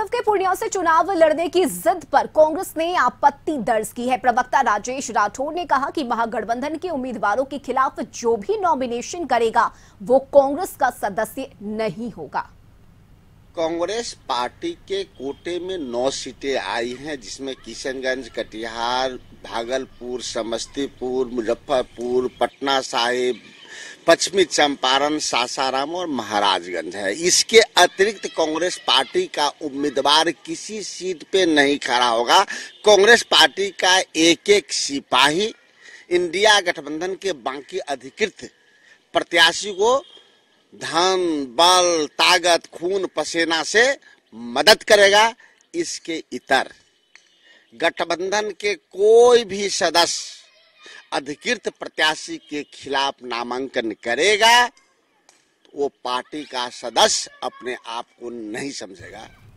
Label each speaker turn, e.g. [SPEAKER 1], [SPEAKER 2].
[SPEAKER 1] यादव के पूर्णिया से चुनाव लड़ने की जिद पर कांग्रेस ने आपत्ति दर्ज की है प्रवक्ता राजेश राठौर ने कहा कि महागठबंधन के उम्मीदवारों के खिलाफ जो भी नॉमिनेशन करेगा वो कांग्रेस का सदस्य नहीं होगा
[SPEAKER 2] कांग्रेस पार्टी के कोटे में नौ सीटें आई हैं जिसमें किशनगंज कटिहार भागलपुर समस्तीपुर मुजफ्फरपुर पटना साहिब पश्चिमी चंपारण सासाराम और महाराजगंज है इसके अतिरिक्त कांग्रेस पार्टी का उम्मीदवार किसी सीट पे नहीं खड़ा होगा कांग्रेस पार्टी का एक एक सिपाही इंडिया गठबंधन के बाकी अधिकृत प्रत्याशी को धन बल ताकत खून पसीना से मदद करेगा इसके इतर गठबंधन के कोई भी सदस्य अधिकृत प्रत्याशी के खिलाफ नामांकन करेगा तो वो पार्टी का सदस्य अपने आप को नहीं समझेगा